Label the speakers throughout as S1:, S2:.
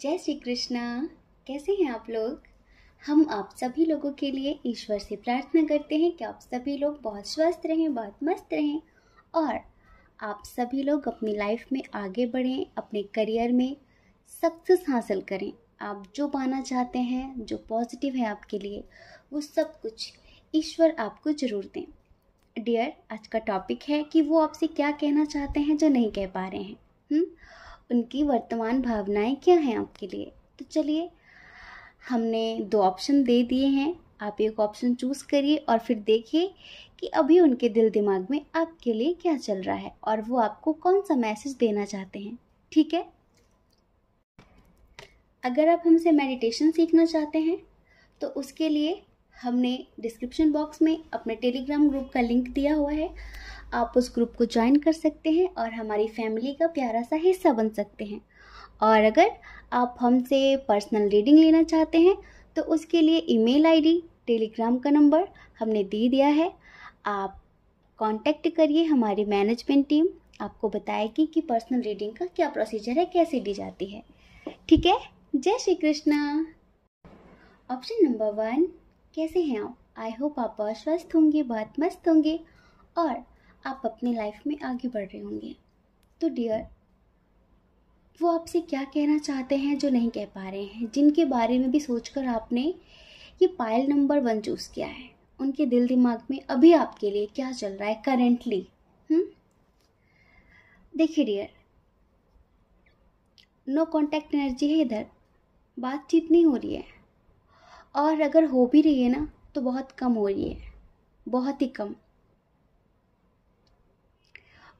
S1: जय श्री कृष्णा कैसे हैं आप लोग हम आप सभी लोगों के लिए ईश्वर से प्रार्थना करते हैं कि आप सभी लोग बहुत स्वस्थ रहें बहुत मस्त रहें और आप सभी लोग अपनी लाइफ में आगे बढ़ें अपने करियर में सक्सेस हासिल करें आप जो पाना चाहते हैं जो पॉजिटिव है आपके लिए वो सब कुछ ईश्वर आपको ज़रूर दें डियर आज का टॉपिक है कि वो आपसे क्या कहना चाहते हैं जो नहीं कह पा रहे हैं हुँ? हम्म? उनकी वर्तमान भावनाएं क्या हैं आपके लिए तो चलिए हमने दो ऑप्शन दे दिए हैं आप एक ऑप्शन चूज़ करिए और फिर देखिए कि अभी उनके दिल दिमाग में आपके लिए क्या चल रहा है और वो आपको कौन सा मैसेज देना चाहते हैं ठीक है अगर आप हमसे मेडिटेशन सीखना चाहते हैं तो उसके लिए हमने डिस्क्रिप्शन बॉक्स में अपने टेलीग्राम ग्रुप का लिंक दिया हुआ है आप उस ग्रुप को ज्वाइन कर सकते हैं और हमारी फैमिली का प्यारा सा हिस्सा बन सकते हैं और अगर आप हमसे पर्सनल रीडिंग लेना चाहते हैं तो उसके लिए ईमेल आईडी टेलीग्राम का नंबर हमने दे दिया है आप कांटेक्ट करिए हमारी मैनेजमेंट टीम आपको बताएगी कि पर्सनल रीडिंग का क्या प्रोसीजर है कैसे दी जाती है ठीक है जय Shri Krishna option number one कैसे हैं आप आई होप आप अस्वस्थ स्वस्थ होंगे बहुत मस्त होंगे और आप अपनी लाइफ में आगे बढ़ रहे होंगे तो डियर वो आपसे क्या कहना चाहते हैं जो नहीं कह पा रहे हैं जिनके बारे में भी सोचकर आपने ये पायल नंबर वन चूज़ किया है उनके दिल दिमाग में अभी आपके लिए क्या चल रहा है करेंटली हम्म? देखिए डियर नो कॉन्टैक्ट एनर्जी है इधर बातचीत नहीं हो रही है और अगर हो भी रही है ना तो बहुत कम हो रही है बहुत ही कम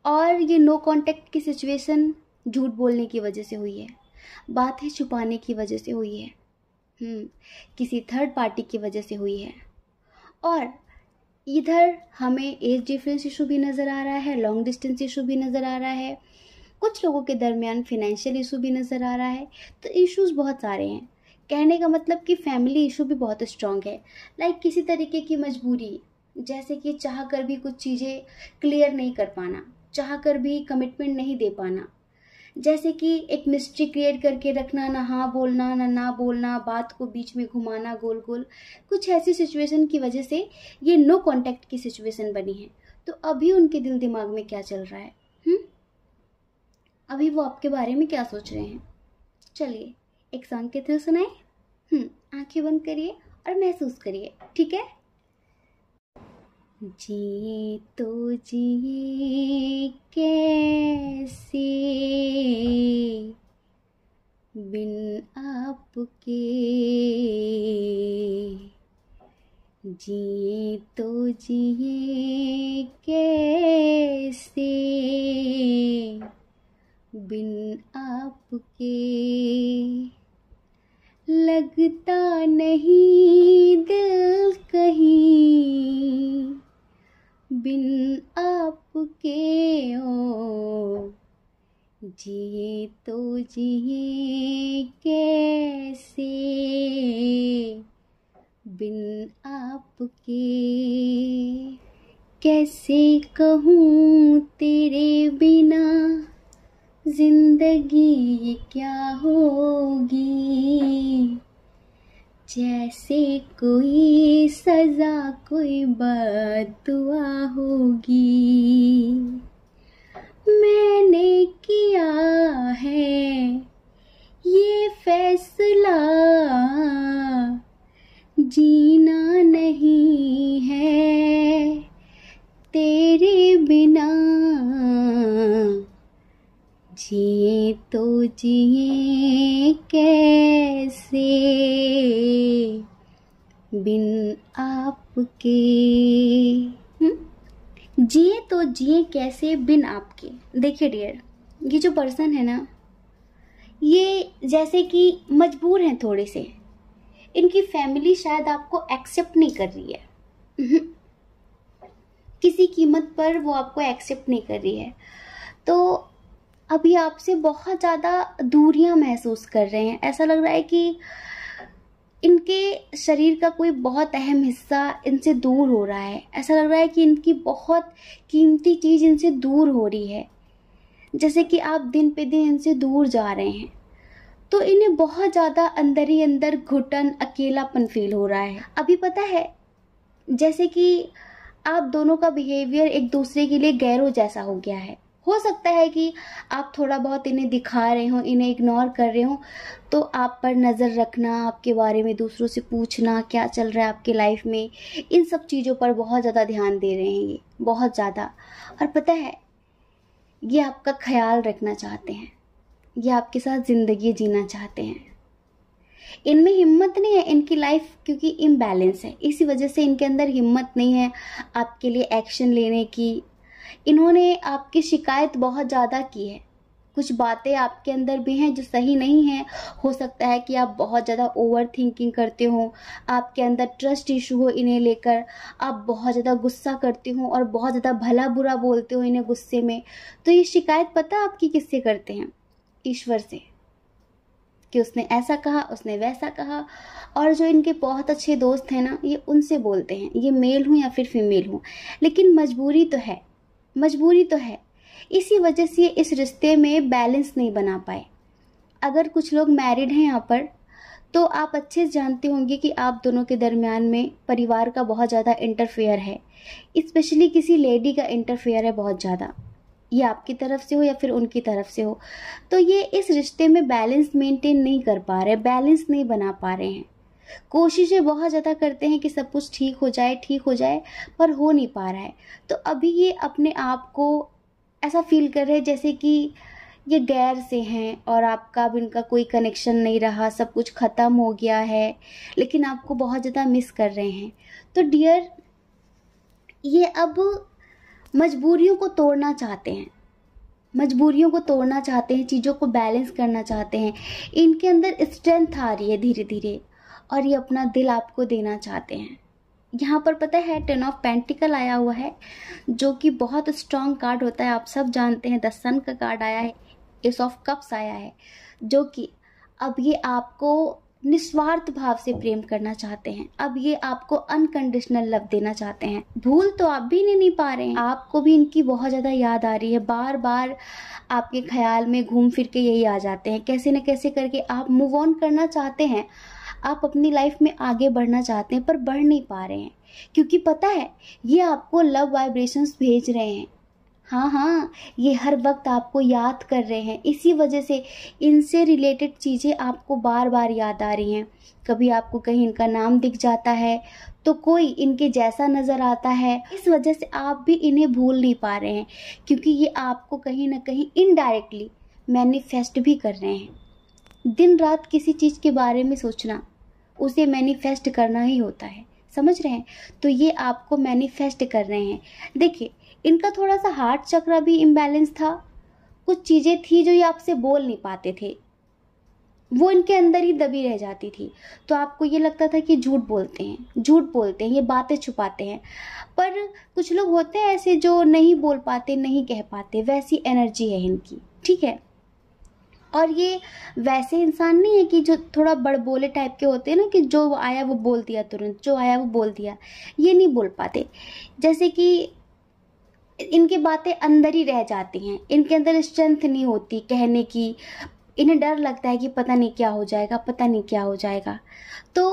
S1: और ये नो कांटेक्ट की सिचुएशन झूठ बोलने की वजह से हुई है बातें छुपाने की वजह से हुई है हम्म, किसी थर्ड पार्टी की वजह से हुई है और इधर हमें एज डिफरेंस इशू भी नज़र आ रहा है लॉन्ग डिस्टेंस इशू भी नज़र आ रहा है कुछ लोगों के दरमियान फिनेंशियल इशू भी नज़र आ रहा है तो इश्यूज बहुत सारे हैं कहने का मतलब कि फैमिली इशू भी बहुत स्ट्रांग है लाइक किसी तरीके की मजबूरी जैसे कि चाह कर भी कुछ चीज़ें क्लियर नहीं कर पाना चाह कर भी कमिटमेंट नहीं दे पाना जैसे कि एक मिस्ट्री क्रिएट करके रखना ना हाँ बोलना ना ना बोलना बात को बीच में घुमाना गोल गोल कुछ ऐसी सिचुएशन की वजह से ये नो कांटेक्ट की सिचुएशन बनी है तो अभी उनके दिल दिमाग में क्या चल रहा है हुँ? हम्म? अभी वो आपके बारे में क्या सोच रहे हैं चलिए एक सॉन्ग के थ्रू सुनाए हम्म, आंखें बंद करिए और महसूस करिए ठीक है जिए तो
S2: जिए कैसे बिन आपके जिए तो जिए कैसे बिन आपके लगता नहीं दिल कहीं बिन आपके ओ जिए तो जिए कैसे बिन आपके कैसे कहूँ तेरे बिना जिंदगी क्या होगी जैसे कोई सज़ा कोई बदुआ होगी मैंने किया है ये फैसला जीना नहीं है तेरे बिना जिए तो जिए कैसे
S1: बिन आपके हम्म? जिए तो जिए कैसे बिन आपके देखिए डियर ये जो पर्सन है ना ये जैसे कि मजबूर हैं थोड़े से इनकी फैमिली शायद आपको एक्सेप्ट नहीं कर रही है हम्म। किसी कीमत पर वो आपको एक्सेप्ट नहीं कर रही है तो अभी आपसे बहुत ज़्यादा दूरियां महसूस कर रहे हैं ऐसा लग रहा है कि इनके शरीर का कोई बहुत अहम हिस्सा इनसे दूर हो रहा है ऐसा लग रहा है कि इनकी बहुत कीमती चीज़ इनसे दूर हो रही है जैसे कि आप दिन पे दिन इनसे दूर जा रहे हैं तो इन्हें बहुत ज़्यादा अंदर ही अंदर घुटन अकेलापन फील हो रहा है अभी पता है जैसे कि आप दोनों का बिहेवियर एक दूसरे के लिए गैरों जैसा हो गया है हो सकता है कि आप थोड़ा बहुत इन्हें दिखा रहे हो इन्हें इग्नोर कर रहे हो तो आप पर नज़र रखना आपके बारे में दूसरों से पूछना क्या चल रहा है आपके लाइफ में इन सब चीज़ों पर बहुत ज़्यादा ध्यान दे रहे हैं ये बहुत ज़्यादा और पता है ये आपका ख्याल रखना चाहते हैं ये आपके साथ ज़िंदगी जीना चाहते हैं इनमें हिम्मत नहीं है इनकी लाइफ क्योंकि इम्बैलेंस है इसी वजह से इनके अंदर हिम्मत नहीं है आपके लिए एक्शन लेने की इन्होंने आपकी शिकायत बहुत ज़्यादा की है कुछ बातें आपके अंदर भी हैं जो सही नहीं हैं हो सकता है कि आप बहुत ज़्यादा ओवर थिंकिंग करते हो आपके अंदर ट्रस्ट इशू हो इन्हें लेकर आप बहुत ज़्यादा गुस्सा करते हो और बहुत ज़्यादा भला बुरा बोलते हो इन्हें गुस्से में तो ये शिकायत पता आपकी किससे करते हैं ईश्वर से कि उसने ऐसा कहा उसने वैसा कहा और जो इनके बहुत अच्छे दोस्त हैं ना ये उनसे बोलते हैं ये मेल हूँ या फिर फीमेल हूँ लेकिन मजबूरी तो है मजबूरी तो है इसी वजह से इस रिश्ते में बैलेंस नहीं बना पाए अगर कुछ लोग मैरिड हैं यहाँ पर तो आप अच्छे से जानते होंगे कि आप दोनों के दरमियान में परिवार का बहुत ज़्यादा इंटरफेयर है इस्पेशली किसी लेडी का इंटरफेयर है बहुत ज़्यादा ये आपकी तरफ से हो या फिर उनकी तरफ से हो तो ये इस रिश्ते में बैलेंस मेंटेन नहीं कर पा रहे बैलेंस नहीं बना पा रहे हैं कोशिशें बहुत ज़्यादा करते हैं कि सब कुछ ठीक हो जाए ठीक हो जाए पर हो नहीं पा रहा है तो अभी ये अपने आप को ऐसा फील कर रहे हैं जैसे कि ये गैर से हैं और आपका अब इनका कोई कनेक्शन नहीं रहा सब कुछ ख़त्म हो गया है लेकिन आपको बहुत ज़्यादा मिस कर रहे हैं तो डियर ये अब मजबूरियों को तोड़ना चाहते हैं मजबूरियों को तोड़ना चाहते हैं चीज़ों को बैलेंस करना चाहते हैं इनके अंदर स्ट्रेंथ आ रही है धीरे धीरे और ये अपना दिल आपको देना चाहते हैं यहाँ पर पता है टेन ऑफ पेंटिकल आया हुआ है जो कि बहुत स्ट्रांग कार्ड होता है आप सब जानते हैं द सन का कार्ड आया है एस ऑफ कप्स आया है जो कि अब ये आपको निस्वार्थ भाव से प्रेम करना चाहते हैं अब ये आपको अनकंडीशनल लव देना चाहते हैं भूल तो आप भी नहीं, नहीं पा रहे हैं आपको भी इनकी बहुत ज़्यादा याद आ रही है बार बार आपके ख्याल में घूम फिर के यही आ जाते हैं कैसे न कैसे करके आप मूव ऑन करना चाहते हैं आप अपनी लाइफ में आगे बढ़ना चाहते हैं पर बढ़ नहीं पा रहे हैं क्योंकि पता है ये आपको लव वाइब्रेशंस भेज रहे हैं हाँ हाँ ये हर वक्त आपको याद कर रहे हैं इसी वजह से इनसे रिलेटेड चीज़ें आपको बार बार याद आ रही हैं कभी आपको कहीं इनका नाम दिख जाता है तो कोई इनके जैसा नज़र आता है इस वजह से आप भी इन्हें भूल नहीं पा रहे हैं क्योंकि ये आपको कहीं ना कहीं इनडायरेक्टली मैनिफेस्ट भी कर रहे हैं दिन रात किसी चीज़ के बारे में सोचना उसे मैनिफेस्ट करना ही होता है समझ रहे हैं तो ये आपको मैनिफेस्ट कर रहे हैं देखिए इनका थोड़ा सा हार्ट चक्र भी इम्बैलेंस था कुछ चीज़ें थी जो ये आपसे बोल नहीं पाते थे वो इनके अंदर ही दबी रह जाती थी तो आपको ये लगता था कि झूठ बोलते हैं झूठ बोलते हैं ये बातें छुपाते हैं पर कुछ लोग होते हैं ऐसे जो नहीं बोल पाते नहीं कह पाते वैसी एनर्जी है इनकी ठीक है और ये वैसे इंसान नहीं है कि जो थोड़ा बड़बोले टाइप के होते हैं ना कि जो आया वो बोल दिया तुरंत जो आया वो बोल दिया ये नहीं बोल पाते जैसे कि इनके बातें अंदर ही रह जाती हैं इनके अंदर स्ट्रेंथ नहीं होती कहने की इन्हें डर लगता है कि पता नहीं क्या हो जाएगा पता नहीं क्या हो जाएगा तो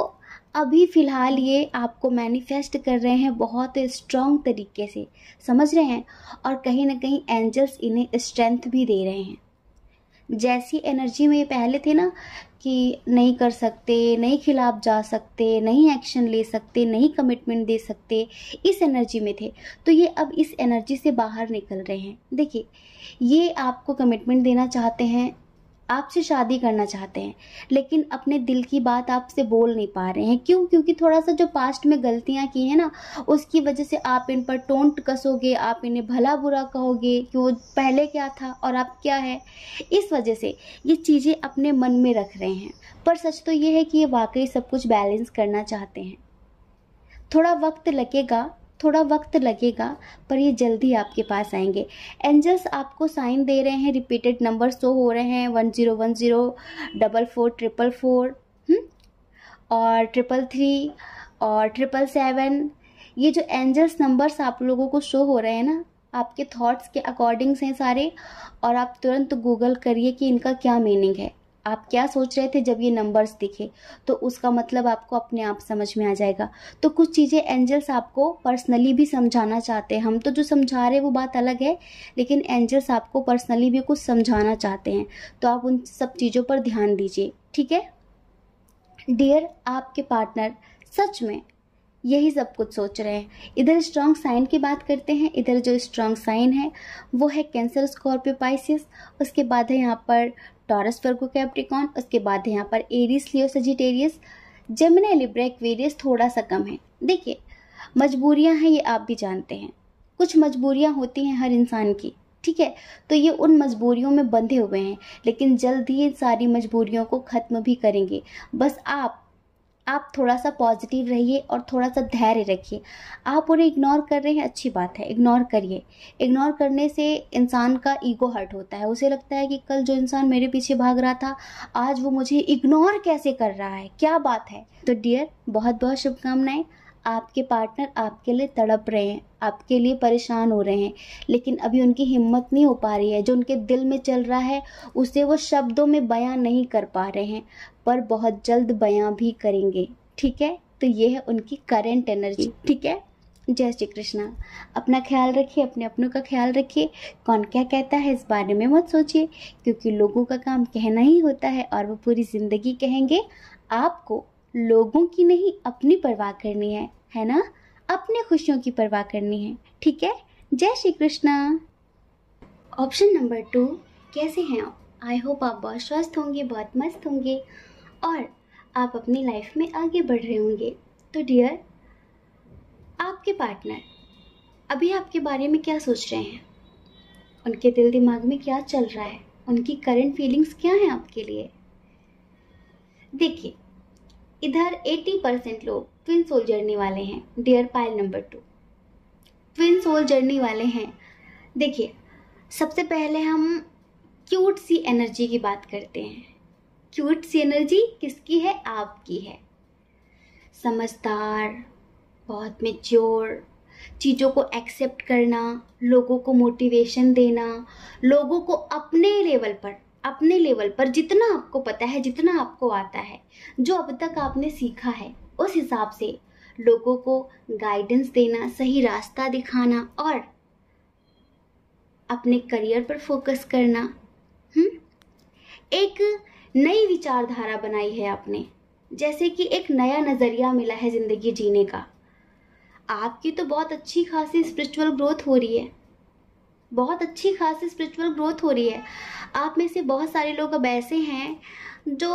S1: अभी फ़िलहाल ये आपको मैनिफेस्ट कर रहे हैं बहुत स्ट्रॉन्ग तरीके से समझ रहे हैं और कहीं ना कहीं एंजल्स इन्हें स्ट्रेंथ भी दे रहे हैं जैसी एनर्जी में पहले थे ना कि नहीं कर सकते नहीं खिलाफ जा सकते नहीं एक्शन ले सकते नहीं कमिटमेंट दे सकते इस एनर्जी में थे तो ये अब इस एनर्जी से बाहर निकल रहे हैं देखिए ये आपको कमिटमेंट देना चाहते हैं आपसे शादी करना चाहते हैं लेकिन अपने दिल की बात आपसे बोल नहीं पा रहे हैं क्यों क्योंकि थोड़ा सा जो पास्ट में गलतियाँ की हैं ना उसकी वजह से आप इन पर टोंट कसोगे आप इन्हें भला बुरा कहोगे कि वो पहले क्या था और अब क्या है इस वजह से ये चीज़ें अपने मन में रख रहे हैं पर सच तो ये है कि ये वाकई सब कुछ बैलेंस करना चाहते हैं थोड़ा वक्त लगेगा थोड़ा वक्त लगेगा पर ये जल्दी आपके पास आएंगे एंजल्स आपको साइन दे रहे हैं रिपीटेड नंबर शो हो रहे हैं one zero one zero double four triple four और ट्रिपल थ्री और ट्रिपल सेवन ये जो एंजल्स नंबर्स आप लोगों को शो हो रहे हैं ना आपके थॉट्स के अकॉर्डिंग्स हैं सारे और आप तुरंत गूगल करिए कि इनका क्या मीनिंग है आप क्या सोच रहे थे जब ये नंबर्स दिखे तो उसका मतलब आपको अपने आप समझ में आ जाएगा तो कुछ चीज़ें एंजल्स आपको पर्सनली भी समझाना चाहते हैं हम तो जो समझा रहे हैं वो बात अलग है लेकिन एंजल्स आपको पर्सनली भी कुछ समझाना चाहते हैं तो आप उन सब चीज़ों पर ध्यान दीजिए ठीक है डियर आपके पार्टनर सच में यही सब कुछ सोच रहे हैं इधर स्ट्रांग साइन की बात करते हैं इधर जो स्ट्रांग साइन है वो है कैंसर स्कॉर्पियो पाइसिस उसके बाद है यहाँ पर टॉरस वर्गो कैप्टिकॉन उसके बाद यहाँ पर Aries Leo Sagittarius Gemini Libra वेरियस थोड़ा सा कम है देखिए मजबूरियाँ हैं ये आप भी जानते हैं कुछ मजबूरियाँ होती हैं हर इंसान की ठीक है तो ये उन मजबूरियों में बंधे हुए हैं लेकिन जल्द ही इन सारी मजबूरियों को ख़त्म भी करेंगे बस आप आप थोड़ा सा पॉजिटिव रहिए और थोड़ा सा धैर्य रखिए आप उन्हें इग्नोर कर रहे हैं अच्छी बात है इग्नोर करिए इग्नोर करने से इंसान का ईगो हर्ट होता है उसे लगता है कि कल जो इंसान मेरे पीछे भाग रहा था आज वो मुझे इग्नोर कैसे कर रहा है क्या बात है तो डियर बहुत बहुत शुभकामनाएं आपके पार्टनर आपके लिए तड़प रहे हैं आपके लिए परेशान हो रहे हैं लेकिन अभी उनकी हिम्मत नहीं हो पा रही है जो उनके दिल में चल रहा है उसे वो शब्दों में बयां नहीं कर पा रहे हैं पर बहुत जल्द बयां भी करेंगे ठीक है तो ये है उनकी करेंट एनर्जी ठीक है जय श्री कृष्णा अपना ख्याल रखिए अपने अपनों का ख्याल रखिए कौन क्या कहता है इस बारे में मत सोचिए क्योंकि लोगों का काम कहना ही होता है और वो पूरी ज़िंदगी कहेंगे आपको लोगों की नहीं अपनी परवाह करनी है है ना अपने खुशियों की परवाह करनी है ठीक है जय Shri Krishna option number two कैसे हैं आप आई होप आप बहुत स्वस्थ होंगे बहुत मस्त होंगे और आप अपनी लाइफ में आगे बढ़ रहे होंगे तो डियर आपके पार्टनर अभी आपके बारे में क्या सोच रहे हैं उनके दिल दिमाग में क्या चल रहा है उनकी करंट फीलिंग्स क्या हैं आपके लिए देखिए इधर 80 परसेंट लोग ट्विन सोल जर्नी वाले हैं dear Payal number two twin soul journey वाले हैं देखिए सबसे पहले हम क्यूट सी एनर्जी की बात करते हैं क्यूट सी एनर्जी किसकी है आपकी है समझदार बहुत मेच्योर चीज़ों को एक्सेप्ट करना लोगों को मोटिवेशन देना लोगों को अपने लेवल पर अपने लेवल पर जितना आपको पता है जितना आपको आता है जो अब तक आपने सीखा है उस हिसाब से लोगों को गाइडेंस देना सही रास्ता दिखाना और अपने करियर पर फोकस करना हुँ? हम्म? एक नई विचारधारा बनाई है आपने जैसे कि एक नया नज़रिया मिला है ज़िंदगी जीने का आपकी तो बहुत अच्छी खासी स्पिरिचुअल ग्रोथ हो रही है बहुत अच्छी खासी स्पिरिचुअल ग्रोथ हो रही है आप में से बहुत सारे लोग अब ऐसे हैं जो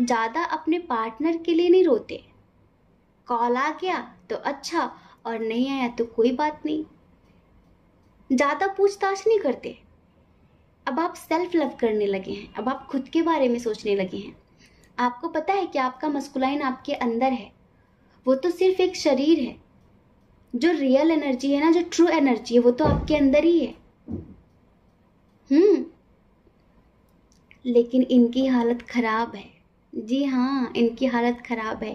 S1: ज़्यादा अपने पार्टनर के लिए नहीं रोते कॉल आ गया तो अच्छा और नहीं आया तो कोई बात नहीं ज़्यादा पूछताछ नहीं करते अब आप सेल्फ लव करने लगे हैं अब आप खुद के बारे में सोचने लगे हैं आपको पता है कि आपका मस्कुलाइन आपके अंदर है वो तो सिर्फ एक शरीर है जो रियल एनर्जी है ना जो ट्रू एनर्जी है वो तो आपके अंदर ही है हम्म लेकिन इनकी हालत खराब है जी हाँ इनकी हालत ख़राब है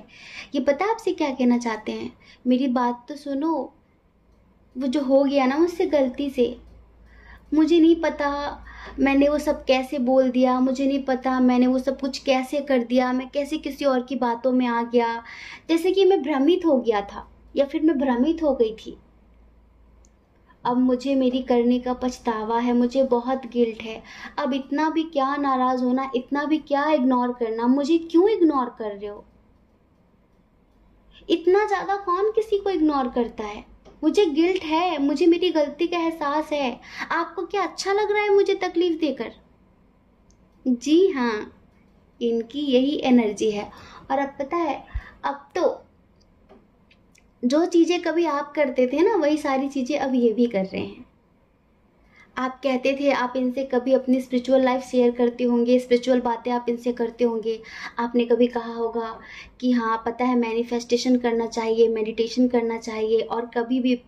S1: ये पता आपसे क्या कहना चाहते हैं मेरी बात तो सुनो वो जो हो गया ना मुझसे गलती से मुझे नहीं पता मैंने वो सब कैसे बोल दिया मुझे नहीं पता मैंने वो सब कुछ कैसे कर दिया मैं कैसे किसी और की बातों में आ गया जैसे कि मैं भ्रमित हो गया था या फिर मैं भ्रमित हो गई थी अब मुझे मेरी करने का पछतावा है मुझे बहुत गिल्ट है अब इतना भी क्या नाराज़ होना इतना भी क्या इग्नोर करना मुझे क्यों इग्नोर कर रहे हो इतना ज़्यादा कौन किसी को इग्नोर करता है मुझे गिल्ट है मुझे मेरी गलती का एहसास है आपको क्या अच्छा लग रहा है मुझे तकलीफ़ देकर जी हाँ इनकी यही एनर्जी है और अब पता है अब तो जो चीज़ें कभी आप करते थे ना वही सारी चीज़ें अब ये भी कर रहे हैं आप कहते थे आप इनसे कभी अपनी स्पिरिचुअल लाइफ शेयर करते होंगे स्पिरिचुअल बातें आप इनसे करते होंगे आपने कभी कहा होगा कि हाँ पता है मैनिफेस्टेशन करना चाहिए मेडिटेशन करना चाहिए और कभी भी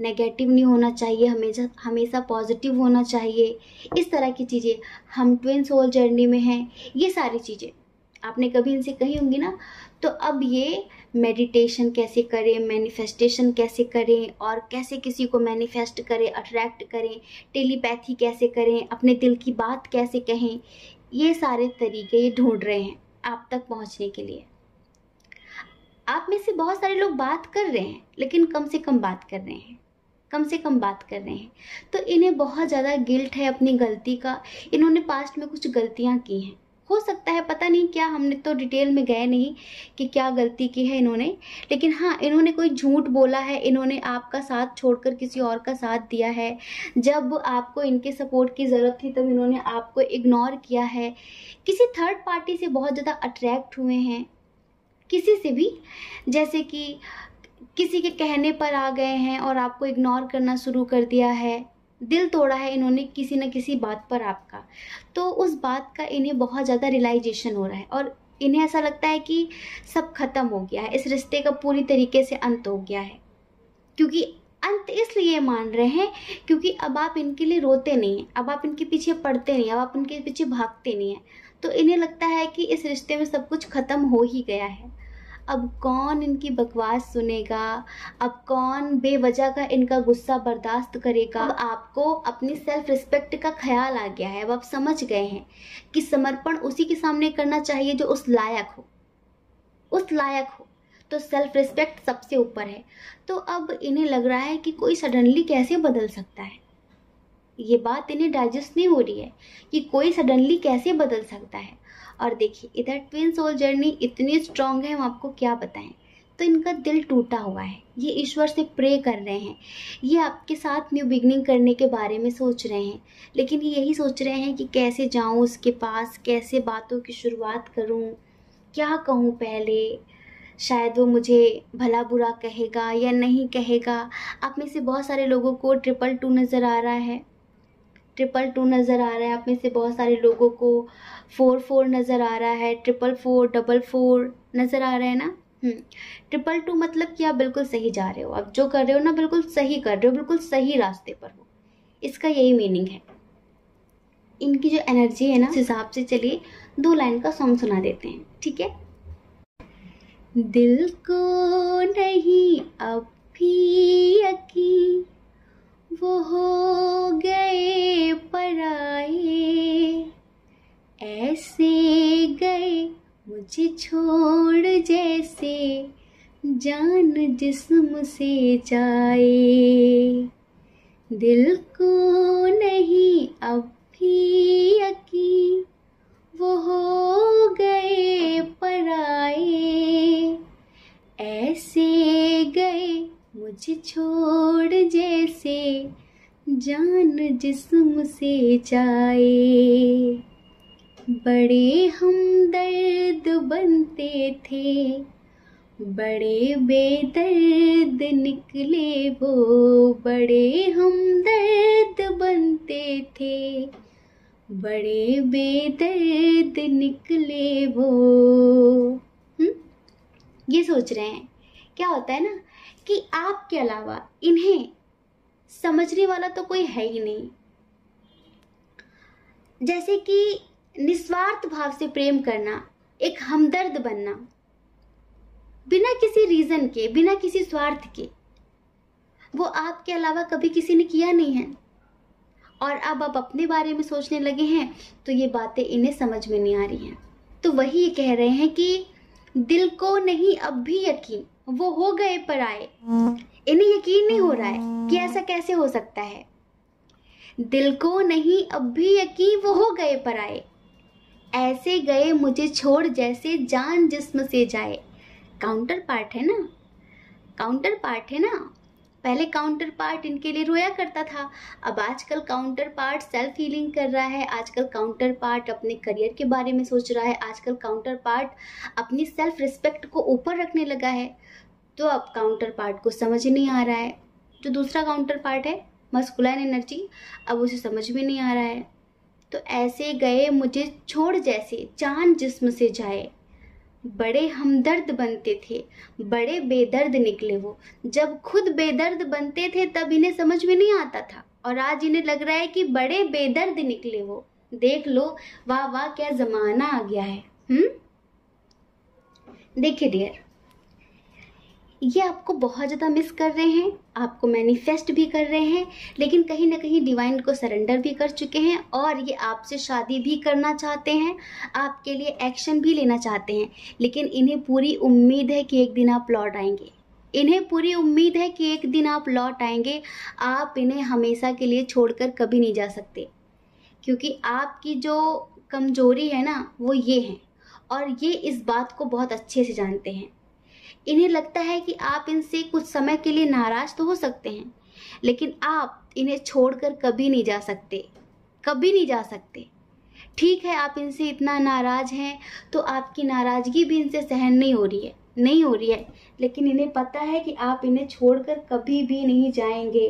S1: नेगेटिव नहीं होना चाहिए हमेशा हमेशा पॉजिटिव होना चाहिए इस तरह की चीज़ें हम ट्विन सोल जर्नी में हैं ये सारी चीज़ें आपने कभी इनसे कही होंगी ना तो अब ये मेडिटेशन कैसे करें मैनिफेस्टेशन कैसे करें और कैसे किसी को मैनिफेस्ट करें अट्रैक्ट करें टेलीपैथी कैसे करें अपने दिल की बात कैसे कहें ये सारे तरीके ये ढूंढ रहे हैं आप तक पहुंचने के लिए आप में से बहुत सारे लोग बात कर रहे हैं लेकिन कम से कम बात कर रहे हैं कम से कम बात कर रहे हैं तो इन्हें बहुत ज़्यादा गिल्ट है अपनी गलती का इन्होंने पास्ट में कुछ गलतियाँ की हैं हो सकता है पता नहीं क्या हमने तो डिटेल में गए नहीं कि क्या गलती की है इन्होंने लेकिन हाँ इन्होंने कोई झूठ बोला है इन्होंने आपका साथ छोड़कर किसी और का साथ दिया है जब आपको इनके सपोर्ट की ज़रूरत थी तब इन्होंने आपको इग्नोर किया है किसी थर्ड पार्टी से बहुत ज़्यादा अट्रैक्ट हुए हैं किसी से भी जैसे कि किसी के कहने पर आ गए हैं और आपको इग्नोर करना शुरू कर दिया है दिल तोड़ा है इन्होंने किसी न किसी बात पर आपका तो उस बात का इन्हें बहुत ज़्यादा रियलाइजेशन हो रहा है और इन्हें ऐसा लगता है कि सब खत्म हो गया है इस रिश्ते का पूरी तरीके से अंत हो गया है क्योंकि अंत इसलिए मान रहे हैं क्योंकि अब आप इनके लिए रोते नहीं हैं अब आप इनके पीछे पड़ते नहीं अब आप इनके पीछे भागते नहीं हैं तो इन्हें लगता है कि इस रिश्ते में सब कुछ खत्म हो ही गया है अब कौन इनकी बकवास सुनेगा अब कौन बेवजह का इनका गुस्सा बर्दाश्त करेगा अब आपको अपनी सेल्फ रिस्पेक्ट का ख्याल आ गया है अब आप समझ गए हैं कि समर्पण उसी के सामने करना चाहिए जो उस लायक हो उस लायक हो तो सेल्फ रिस्पेक्ट सबसे ऊपर है तो अब इन्हें लग रहा है कि कोई सडनली कैसे बदल सकता है ये बात इन्हें डाइजेस्ट नहीं हो रही है कि कोई सडनली कैसे बदल सकता है और देखिए इधर ट्विन सोल जर्नी इतनी स्ट्रांग है हम आपको क्या बताएं तो इनका दिल टूटा हुआ है ये ईश्वर से प्रे कर रहे हैं ये आपके साथ न्यू बिगनिंग करने के बारे में सोच रहे हैं लेकिन ये यही सोच रहे हैं कि कैसे जाऊँ उसके पास कैसे बातों की शुरुआत करूँ क्या कहूँ पहले शायद वो मुझे भला बुरा कहेगा या नहीं कहेगा आप में से बहुत सारे लोगों को ट्रिपल टू नज़र आ रहा है ट्रिपल टू नज़र आ रहा है आप में से बहुत सारे लोगों को फोर फोर नज़र आ रहा है ट्रिपल फोर डबल फोर नज़र आ रहा है ना ट्रिपल हम्म। टू मतलब कि आप बिल्कुल सही जा रहे हो आप जो कर रहे हो ना बिल्कुल सही कर रहे हो बिल्कुल सही रास्ते पर हो इसका यही मीनिंग है इनकी जो एनर्जी है ना उस हिसाब से चलिए दो लाइन का सॉन्ग सुना देते हैं ठीक है दिल को
S2: नहीं अब भी यकीन वो हो गए पराए ऐसे गए मुझे छोड़ जैसे जान जिस्म से जाए दिल को नहीं अब भी यकी वो हो गए पराए ऐसे गए मुझे छोड़ जैसे जान जिस्म से जाए बड़े हम दर्द बनते थे बड़े बेदर्द निकले वो बड़े हम दर्द बनते थे बड़े बेदर्द निकले
S1: वो हुँ? हम्म, ये सोच रहे हैं क्या होता है ना कि आपके अलावा इन्हें समझने वाला तो कोई है ही नहीं जैसे कि निस्वार्थ भाव से प्रेम करना एक हमदर्द बनना बिना किसी रीजन के बिना किसी स्वार्थ के वो आपके अलावा कभी किसी ने किया नहीं है और अब आप अपने बारे में सोचने लगे हैं तो ये बातें इन्हें समझ में नहीं आ रही हैं तो वही ये कह रहे हैं कि दिल को नहीं अब भी यकीन वो हो गए पर आए इन्हें यकीन नहीं हो रहा है कि ऐसा कैसे हो सकता है दिल को नहीं अब भी यकीन वो हो गए पर आए ऐसे गए मुझे छोड़ जैसे जान जिस्म से जाए काउंटर पार्ट है ना काउंटर पार्ट है ना पहले काउंटर पार्ट इनके लिए रोया करता था अब आजकल काउंटर पार्ट सेल्फ हीलिंग कर रहा है आजकल काउंटर पार्ट अपने करियर के बारे में सोच रहा है आजकल काउंटर पार्ट अपनी सेल्फ रिस्पेक्ट को ऊपर रखने लगा है तो अब काउंटर पार्ट को समझ नहीं आ रहा है जो दूसरा काउंटर पार्ट है मस्कुलाइन एनर्जी अब उसे समझ में नहीं आ रहा है तो ऐसे गए मुझे छोड़ जैसे चांद जिस्म से जाए बड़े हमदर्द बनते थे बड़े बेदर्द निकले वो जब खुद बेदर्द बनते थे तब इन्हें समझ में नहीं आता था और आज इन्हें लग रहा है कि बड़े बेदर्द निकले वो देख लो वाह वाह क्या जमाना आ गया है हम्म देखिए डियर ये आपको बहुत ज़्यादा मिस कर रहे हैं आपको मैनिफेस्ट भी कर रहे हैं लेकिन कहीं ना कहीं डिवाइन को सरेंडर भी कर चुके हैं और ये आपसे शादी भी करना चाहते हैं आपके लिए एक्शन भी लेना चाहते हैं लेकिन इन्हें पूरी उम्मीद है कि एक दिन आप लौट आएंगे इन्हें पूरी उम्मीद है कि एक दिन आप लौट आएंगे आप इन्हें हमेशा के लिए छोड़कर कभी नहीं जा सकते क्योंकि आपकी जो कमजोरी है ना वो ये है और ये इस बात को बहुत अच्छे से जानते हैं इन्हें लगता है कि आप इनसे कुछ समय के लिए नाराज तो हो सकते हैं लेकिन आप इन्हें छोड़कर कभी नहीं जा सकते कभी नहीं जा सकते ठीक है आप इनसे इतना नाराज हैं तो आपकी नाराजगी भी इनसे सहन नहीं हो रही है नहीं हो रही है लेकिन इन्हें पता है कि आप इन्हें छोड़कर कभी भी नहीं जाएंगे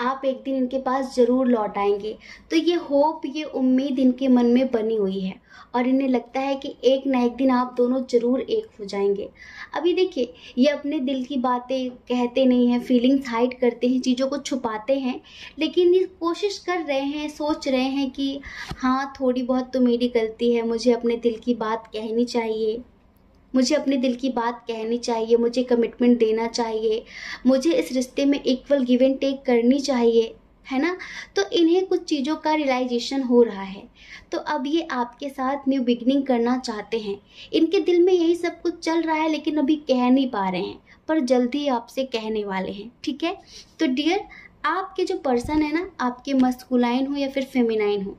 S1: आप एक दिन इनके पास ज़रूर लौट आएंगे तो ये होप ये उम्मीद इनके मन में बनी हुई है और इन्हें लगता है कि एक ना एक दिन आप दोनों ज़रूर एक हो जाएंगे अभी देखिए ये अपने दिल की बातें कहते नहीं हैं फीलिंग्स हाइड करते हैं चीज़ों को छुपाते हैं लेकिन ये कोशिश कर रहे हैं सोच रहे हैं कि हाँ थोड़ी बहुत तो मेरी गलती है मुझे अपने दिल की बात कहनी चाहिए मुझे अपने दिल की बात कहनी चाहिए मुझे कमिटमेंट देना चाहिए मुझे इस रिश्ते में इक्वल गिव एंड टेक करनी चाहिए है ना तो इन्हें कुछ चीज़ों का रियलाइजेशन हो रहा है तो अब ये आपके साथ न्यू बिगनिंग करना चाहते हैं इनके दिल में यही सब कुछ चल रहा है लेकिन अभी कह नहीं पा रहे हैं पर जल्दी आपसे कहने वाले हैं ठीक है तो डियर आपके जो पर्सन है ना आपके मस्कुलाइन हो या फिर फेमिनाइन हो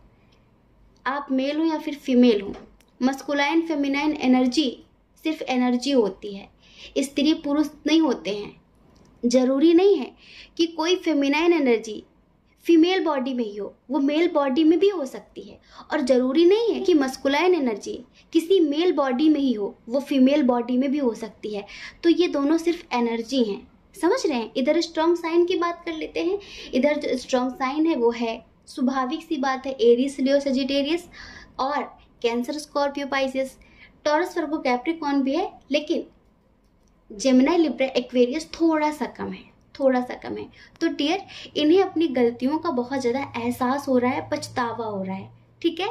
S1: आप मेल हो या फिर फीमेल हो मस्कुलाइन फेमिनाइन एनर्जी सिर्फ एनर्जी होती है स्त्री पुरुष नहीं होते हैं जरूरी नहीं है कि कोई फेमिनाइन एनर्जी फीमेल बॉडी में ही हो वो मेल बॉडी में भी हो सकती है और ज़रूरी नहीं है कि मस्कुलाइन एनर्जी किसी मेल बॉडी में ही हो वो फीमेल बॉडी में भी हो सकती है तो ये दोनों सिर्फ एनर्जी हैं समझ रहे हैं इधर स्ट्रॉन्ग साइन की बात कर लेते हैं इधर जो स्ट्रॉन्ग साइन है वो है स्वाभाविक सी बात है एरिस लियो सजिटेरियस और Cancer Scorpio Pisces Taurus Virgo Capricorn भी है लेकिन जेमिनाई लिब्रा एक्वेरियस थोड़ा सा कम है थोड़ा सा कम है तो डियर इन्हें अपनी गलतियों का बहुत ज़्यादा एहसास हो रहा है पछतावा हो रहा है ठीक है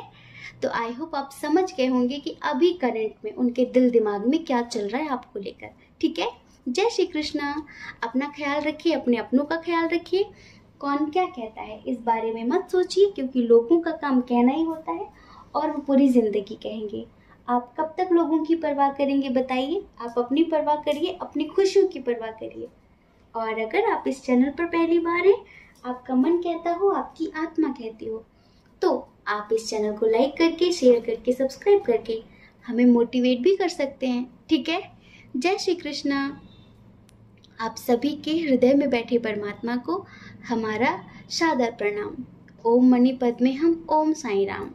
S1: तो आई होप आप समझ गए होंगे कि अभी करंट में उनके दिल दिमाग में क्या चल रहा है आपको लेकर ठीक है जय श्री कृष्णा अपना ख्याल रखिए अपने अपनों का ख्याल रखिए कौन क्या कहता है इस बारे में मत सोचिए क्योंकि लोगों का काम कहना ही होता है और वो पूरी ज़िंदगी कहेंगे आप कब तक लोगों की परवाह करेंगे बताइए आप अपनी परवाह करिए अपनी खुशियों की परवाह करिए और अगर आप इस चैनल पर पहली बार हैं आपका मन कहता हो आपकी आत्मा कहती हो तो आप इस चैनल को लाइक करके शेयर करके सब्सक्राइब करके हमें मोटिवेट भी कर सकते हैं ठीक है जय श्री कृष्णा आप सभी के हृदय में बैठे परमात्मा को हमारा सादर प्रणाम ओम मणिपद में हम ओम साई राम